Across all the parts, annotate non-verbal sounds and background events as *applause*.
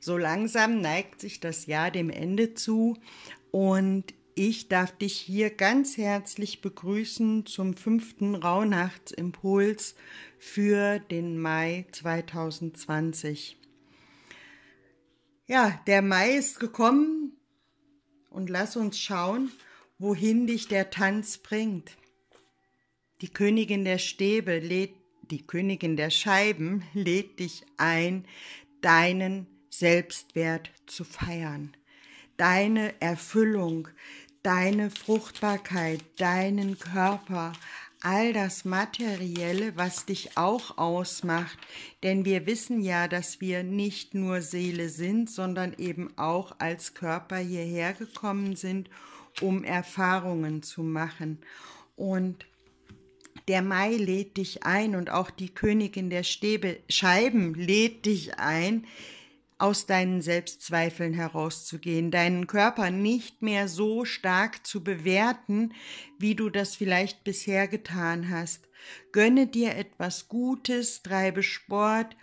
So langsam neigt sich das Jahr dem Ende zu und ich darf dich hier ganz herzlich begrüßen zum fünften Rauhnachtsimpuls für den Mai 2020. Ja, der Mai ist gekommen und lass uns schauen, wohin dich der Tanz bringt. Die Königin der Stäbe lädt, die Königin der Scheiben *laughs* lädt dich ein, deinen Selbstwert zu feiern, deine Erfüllung, deine Fruchtbarkeit, deinen Körper, all das Materielle, was dich auch ausmacht, denn wir wissen ja, dass wir nicht nur Seele sind, sondern eben auch als Körper hierher gekommen sind, um Erfahrungen zu machen. Und der Mai lädt dich ein und auch die Königin der Stäbe, Scheiben lädt dich ein, aus deinen Selbstzweifeln herauszugehen, deinen Körper nicht mehr so stark zu bewerten, wie du das vielleicht bisher getan hast. Gönne dir etwas Gutes, treibe Sport,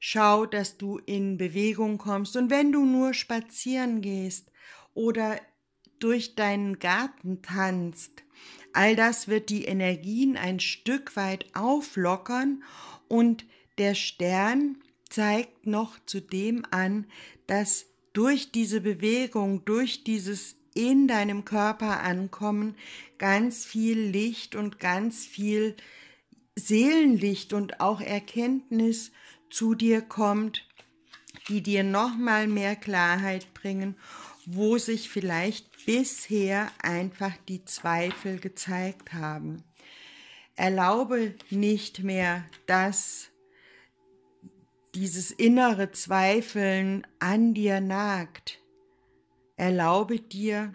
schau, dass du in Bewegung kommst und wenn du nur spazieren gehst oder durch deinen Garten tanzt, all das wird die Energien ein Stück weit auflockern und der Stern, zeigt noch zudem an, dass durch diese Bewegung, durch dieses in deinem Körper ankommen, ganz viel Licht und ganz viel Seelenlicht und auch Erkenntnis zu dir kommt, die dir nochmal mehr Klarheit bringen, wo sich vielleicht bisher einfach die Zweifel gezeigt haben. Erlaube nicht mehr, dass dieses innere Zweifeln an dir nagt, erlaube dir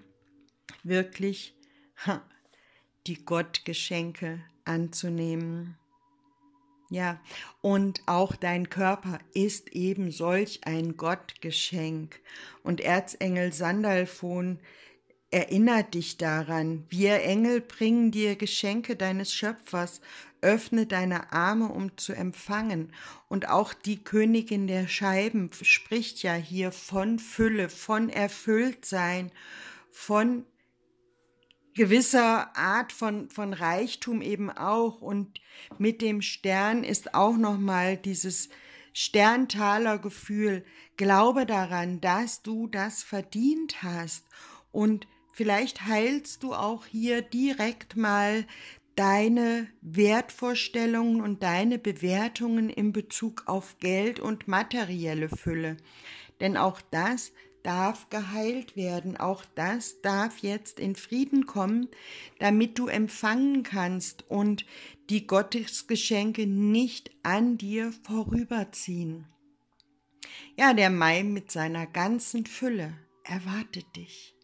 wirklich die Gottgeschenke anzunehmen. Ja, und auch dein Körper ist eben solch ein Gottgeschenk. Und Erzengel Sandalphon Erinner dich daran, wir Engel bringen dir Geschenke deines Schöpfers, öffne deine Arme, um zu empfangen. Und auch die Königin der Scheiben spricht ja hier von Fülle, von Erfülltsein, von gewisser Art von, von Reichtum eben auch. Und mit dem Stern ist auch nochmal dieses Sterntaler Gefühl. Glaube daran, dass du das verdient hast und Vielleicht heilst du auch hier direkt mal deine Wertvorstellungen und deine Bewertungen in Bezug auf Geld und materielle Fülle. Denn auch das darf geheilt werden, auch das darf jetzt in Frieden kommen, damit du empfangen kannst und die Gottesgeschenke nicht an dir vorüberziehen. Ja, der Mai mit seiner ganzen Fülle erwartet dich.